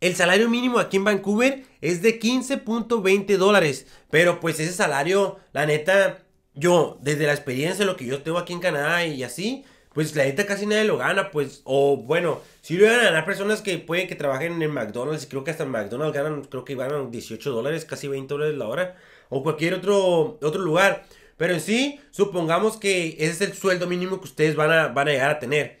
El salario mínimo aquí en Vancouver es de 15.20 dólares. Pero pues ese salario, la neta, yo, desde la experiencia, lo que yo tengo aquí en Canadá y así, pues la neta casi nadie lo gana, pues, o bueno, si lo van a ganar personas que pueden que trabajen en McDonald's, creo que hasta en McDonald's ganan, creo que ganan 18 dólares, casi 20 dólares la hora, o cualquier otro, otro lugar. Pero en sí, supongamos que ese es el sueldo mínimo que ustedes van a, van a llegar a tener.